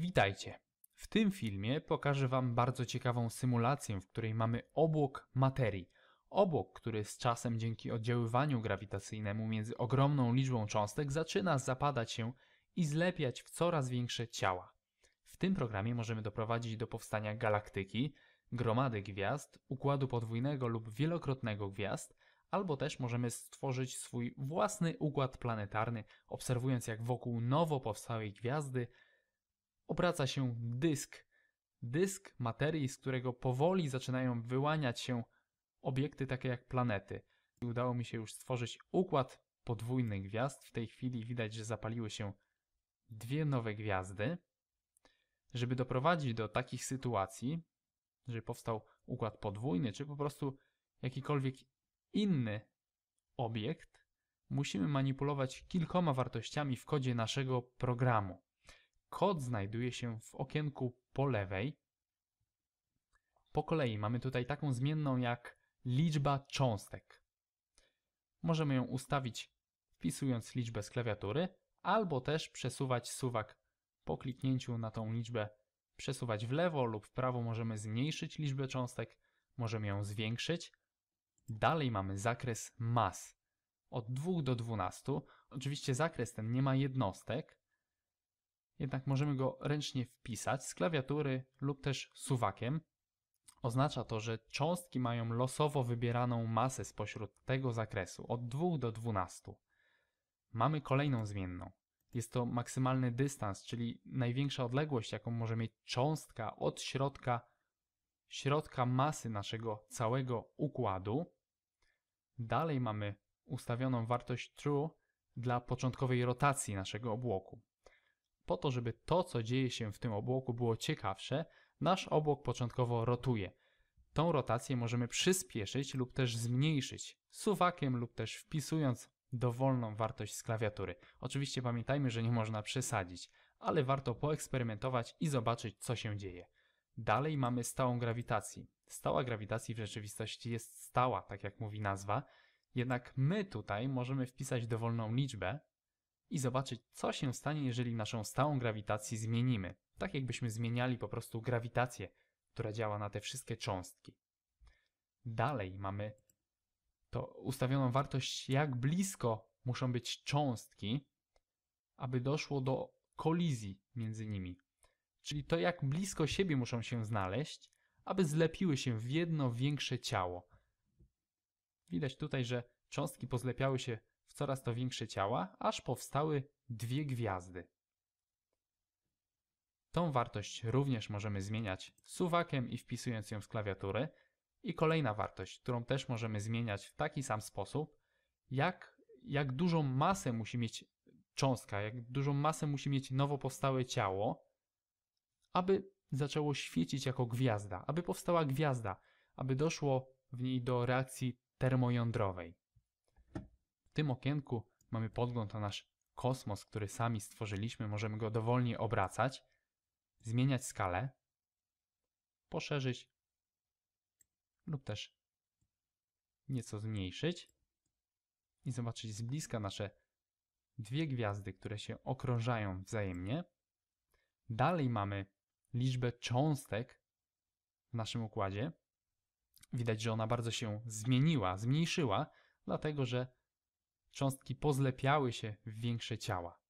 Witajcie! W tym filmie pokażę Wam bardzo ciekawą symulację, w której mamy obłok materii. Obłok, który z czasem dzięki oddziaływaniu grawitacyjnemu między ogromną liczbą cząstek zaczyna zapadać się i zlepiać w coraz większe ciała. W tym programie możemy doprowadzić do powstania galaktyki, gromady gwiazd, układu podwójnego lub wielokrotnego gwiazd, albo też możemy stworzyć swój własny układ planetarny, obserwując jak wokół nowo powstałej gwiazdy obraca się dysk. Dysk materii, z którego powoli zaczynają wyłaniać się obiekty takie jak planety. udało mi się już stworzyć układ podwójnych gwiazd. W tej chwili widać, że zapaliły się dwie nowe gwiazdy. Żeby doprowadzić do takich sytuacji, że powstał układ podwójny, czy po prostu jakikolwiek inny obiekt, musimy manipulować kilkoma wartościami w kodzie naszego programu. Kod znajduje się w okienku po lewej. Po kolei mamy tutaj taką zmienną jak liczba cząstek. Możemy ją ustawić wpisując liczbę z klawiatury, albo też przesuwać suwak po kliknięciu na tą liczbę przesuwać w lewo lub w prawo możemy zmniejszyć liczbę cząstek, możemy ją zwiększyć. Dalej mamy zakres mas od 2 do 12. Oczywiście zakres ten nie ma jednostek, jednak możemy go ręcznie wpisać z klawiatury lub też suwakiem. Oznacza to, że cząstki mają losowo wybieraną masę spośród tego zakresu od 2 do 12. Mamy kolejną zmienną. Jest to maksymalny dystans, czyli największa odległość, jaką może mieć cząstka od środka, środka masy naszego całego układu. Dalej mamy ustawioną wartość true dla początkowej rotacji naszego obłoku. Po to, żeby to, co dzieje się w tym obłoku, było ciekawsze, nasz obłok początkowo rotuje. Tą rotację możemy przyspieszyć lub też zmniejszyć suwakiem lub też wpisując dowolną wartość z klawiatury. Oczywiście pamiętajmy, że nie można przesadzić, ale warto poeksperymentować i zobaczyć, co się dzieje. Dalej mamy stałą grawitację. Stała grawitacji w rzeczywistości jest stała, tak jak mówi nazwa, jednak my tutaj możemy wpisać dowolną liczbę, i zobaczyć, co się stanie, jeżeli naszą stałą grawitację zmienimy. Tak jakbyśmy zmieniali po prostu grawitację, która działa na te wszystkie cząstki. Dalej mamy to ustawioną wartość, jak blisko muszą być cząstki, aby doszło do kolizji między nimi. Czyli to, jak blisko siebie muszą się znaleźć, aby zlepiły się w jedno większe ciało. Widać tutaj, że cząstki pozlepiały się coraz to większe ciała, aż powstały dwie gwiazdy. Tą wartość również możemy zmieniać suwakiem i wpisując ją z klawiatury. I kolejna wartość, którą też możemy zmieniać w taki sam sposób, jak, jak dużą masę musi mieć cząstka, jak dużą masę musi mieć nowo powstałe ciało, aby zaczęło świecić jako gwiazda, aby powstała gwiazda, aby doszło w niej do reakcji termojądrowej tym okienku mamy podgląd na nasz kosmos, który sami stworzyliśmy. Możemy go dowolnie obracać, zmieniać skalę, poszerzyć lub też nieco zmniejszyć i zobaczyć z bliska nasze dwie gwiazdy, które się okrążają wzajemnie. Dalej mamy liczbę cząstek w naszym układzie. Widać, że ona bardzo się zmieniła, zmniejszyła, dlatego że Cząstki pozlepiały się w większe ciała.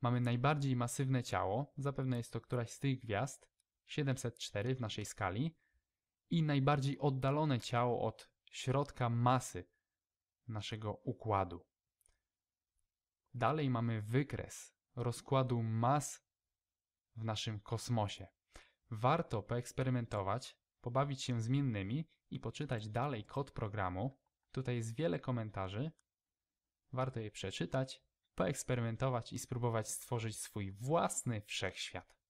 Mamy najbardziej masywne ciało, zapewne jest to któraś z tych gwiazd, 704 w naszej skali, i najbardziej oddalone ciało od środka masy naszego układu. Dalej mamy wykres rozkładu mas w naszym kosmosie. Warto poeksperymentować, pobawić się zmiennymi i poczytać dalej kod programu. Tutaj jest wiele komentarzy, Warto je przeczytać, poeksperymentować i spróbować stworzyć swój własny wszechświat.